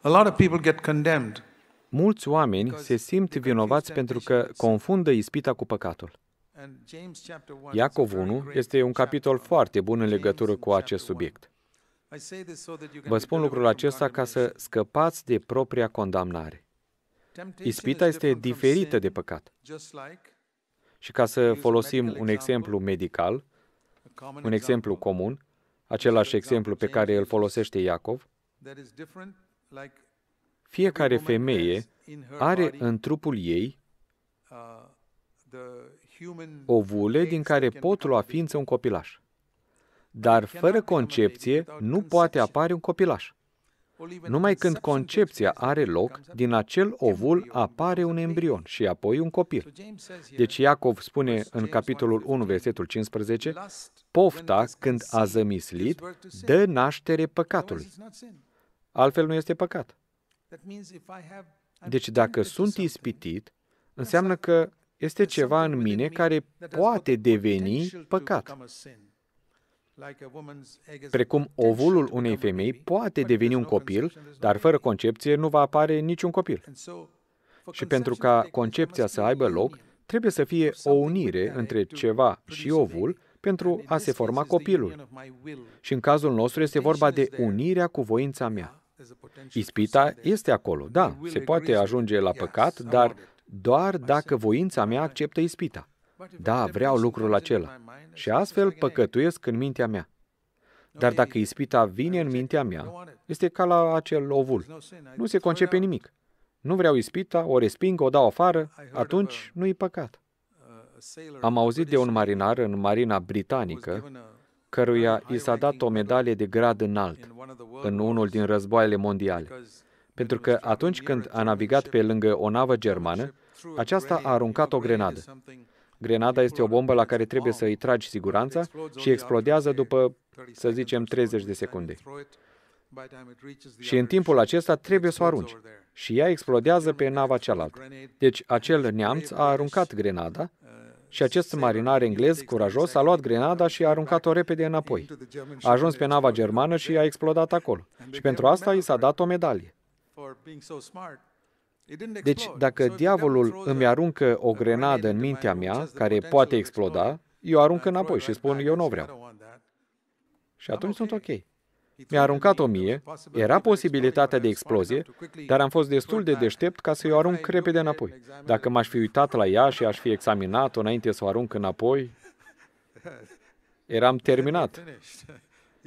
A lot of people get condemned. Mulți oameni se simt vinovați pentru că confundă ispita cu păcatul. Iacov 1 este un capitol foarte bun în legătură cu acest subiect. Vă spun lucrul acesta ca să scăpați de propria condamnare. Ispita este diferită de păcat. Și ca să folosim un exemplu medical, un exemplu comun, același exemplu pe care îl folosește Iacov, fiecare femeie are în trupul ei uh, ovule din care pot lua ființă un copilaș. Dar fără concepție nu poate apare un copilaș. Numai când concepția are loc, din acel ovul apare un embrion și apoi un copil. Deci Iacov spune în capitolul 1, versetul 15, pofta, când a zămislit, dă naștere păcatului. Altfel nu este păcat. Deci dacă sunt ispitit, înseamnă că este ceva în mine care poate deveni păcat. Precum ovulul unei femei poate deveni un copil, dar fără concepție nu va apare niciun copil. Și pentru ca concepția să aibă loc, trebuie să fie o unire între ceva și ovul pentru a se forma copilul. Și în cazul nostru este vorba de unirea cu voința mea. Ispita este acolo, da, se poate ajunge la păcat, dar doar dacă voința mea acceptă ispita. Da, vreau lucrul acela. Și astfel păcătuiesc în mintea mea. Dar dacă ispita vine în mintea mea, este ca la acel ovul. Nu se concepe nimic. Nu vreau ispita, o resping, o dau afară, atunci nu-i păcat. Am auzit de un marinar în Marina Britanică căruia i s-a dat o medalie de grad înalt în unul din războaiele mondiale, pentru că atunci când a navigat pe lângă o navă germană, aceasta a aruncat o grenadă. Grenada este o bombă la care trebuie să îi tragi siguranța și explodează după, să zicem, 30 de secunde. Și în timpul acesta trebuie să o arunci. Și ea explodează pe nava cealaltă. Deci acel neamț a aruncat grenada și acest marinar englez, curajos, a luat grenada și a aruncat-o repede înapoi. A ajuns pe nava germană și a explodat acolo. Și pentru asta i s-a dat o medalie. Deci, dacă diavolul îmi aruncă o grenadă în mintea mea, care poate exploda, eu arunc înapoi și spun, eu nu vreau. Și atunci sunt ok. Mi-a aruncat o mie, era posibilitatea de explozie, dar am fost destul de deștept ca să o arunc repede înapoi. Dacă m-aș fi uitat la ea și aș fi examinat-o înainte să o arunc înapoi, eram terminat.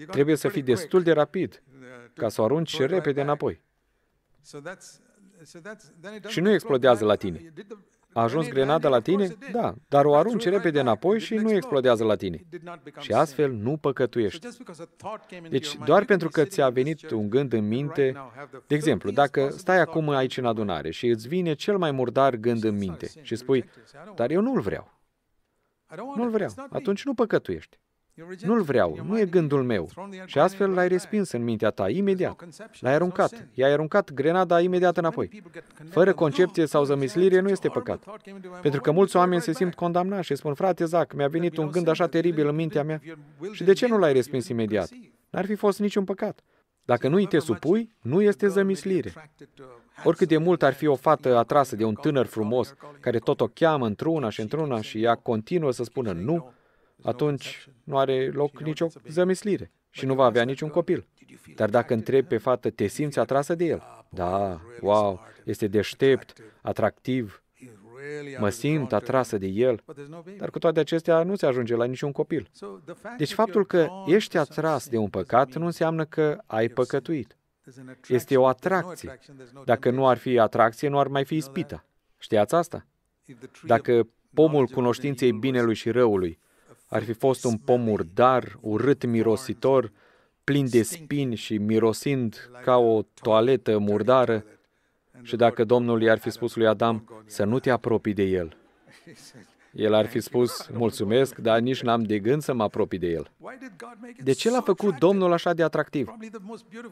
Trebuie să fii destul de rapid ca să o arunci repede înapoi. Și nu explodează la tine. A ajuns grenada la tine? Da, dar o arunci repede înapoi și nu explodează la tine. Și astfel nu păcătuiești. Deci, doar pentru că ți-a venit un gând în minte, de exemplu, dacă stai acum aici în adunare și îți vine cel mai murdar gând în minte și spui, dar eu nu-l vreau, nu-l vreau, atunci nu păcătuiești. Nu-l vreau, nu e gândul meu. Și astfel l-ai respins în mintea ta, imediat. L-ai aruncat, i-ai aruncat grenada imediat înapoi. Fără concepție sau zămislire nu este păcat. Pentru că mulți oameni se simt condamnați și spun, frate Zac, mi-a venit un gând așa teribil în mintea mea. Și de ce nu l-ai respins imediat? N-ar fi fost niciun păcat. Dacă nu îi te supui, nu este zămislire. Oricât de mult ar fi o fată atrasă de un tânăr frumos, care tot o cheamă într-una și într-una și ea continuă să spună nu, atunci nu are loc nicio zămislire și nu va avea niciun copil. Dar dacă întrebi pe fată, te simți atrasă de el? Da, wow, este deștept, atractiv, mă simt atrasă de el, dar cu toate acestea nu se ajunge la niciun copil. Deci faptul că ești atras de un păcat nu înseamnă că ai păcătuit. Este o atracție. Dacă nu ar fi atracție, nu ar mai fi ispită. Știați asta? Dacă pomul cunoștinței binelui și răului ar fi fost un pom murdar, urât, mirositor, plin de spini și mirosind ca o toaletă murdară. Și dacă Domnul i-ar fi spus lui Adam să nu te apropii de el, el ar fi spus, mulțumesc, dar nici n-am de gând să mă apropii de el. De ce l-a făcut Domnul așa de atractiv?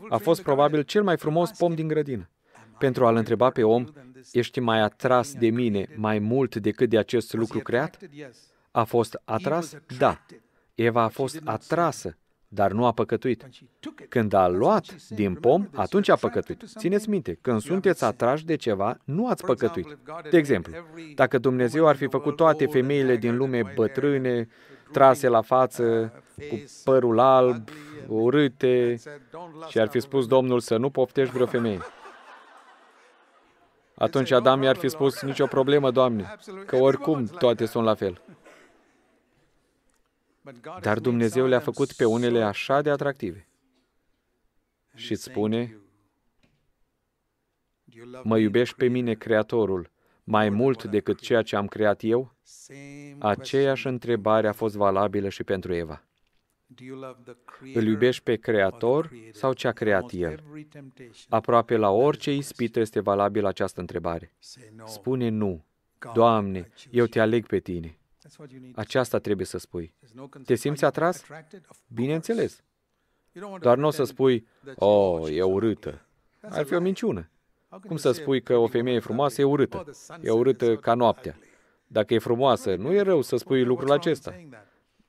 A fost probabil cel mai frumos pom din grădină. Pentru a-l întreba pe om, ești mai atras de mine mai mult decât de acest lucru creat? a fost atras? Da. Eva a fost atrasă, dar nu a păcătuit. Când a luat din pom, atunci a păcătuit. Țineți minte, când sunteți atrași de ceva, nu ați păcătuit. De exemplu, dacă Dumnezeu ar fi făcut toate femeile din lume bătrâne, trase la față, cu părul alb, urâte, și ar fi spus Domnul să nu poftești vreo femeie. Atunci Adam i-ar fi spus, nicio problemă, Doamne, că oricum toate sunt la fel. Dar Dumnezeu le-a făcut pe unele așa de atractive. Și îți spune, mă iubești pe mine, Creatorul, mai mult decât ceea ce am creat eu? Aceeași întrebare a fost valabilă și pentru Eva. Îl iubești pe Creator sau ce a creat El? Aproape la orice ispită este valabilă această întrebare. Spune nu. Doamne, eu te aleg pe Tine. Aceasta trebuie să spui. Te simți atras? Bineînțeles. Doar nu o să spui, oh, e urâtă. Ar fi o minciună. Cum să spui că o femeie frumoasă e urâtă? Oh, e urâtă ca noaptea. Dacă e frumoasă, nu e rău să spui lucrul acesta.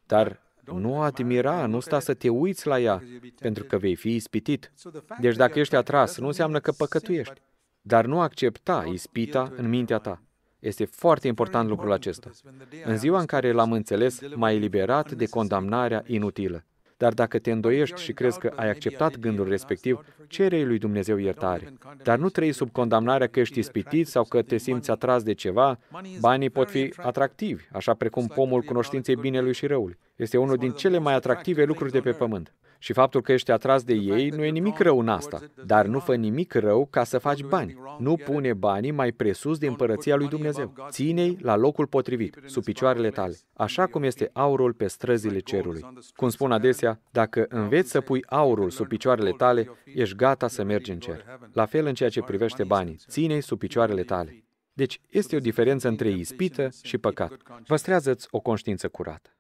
Dar nu admira, nu sta să te uiți la ea, pentru că vei fi ispitit. Deci dacă ești atras, nu înseamnă că păcătuiești. Dar nu accepta ispita în mintea ta. Este foarte important lucrul acesta. În ziua în care l-am înțeles, m-a eliberat de condamnarea inutilă. Dar dacă te îndoiești și crezi că ai acceptat gândul respectiv, cere lui Dumnezeu iertare. Dar nu trăi sub condamnarea că ești ispitit sau că te simți atras de ceva. Banii pot fi atractivi, așa precum pomul cunoștinței binelui și răului. Este unul din cele mai atractive lucruri de pe pământ. Și faptul că ești atras de ei nu e nimic rău în asta, dar nu fă nimic rău ca să faci bani. Nu pune banii mai presus de împărăția lui Dumnezeu. Ține-i la locul potrivit, sub picioarele tale, așa cum este aurul pe străzile cerului. Cum spun adesea, dacă înveți să pui aurul sub picioarele tale, ești gata să mergi în cer. La fel în ceea ce privește banii, ține-i sub picioarele tale. Deci este o diferență între ispită și păcat. Păstrează-ți o conștiință curată.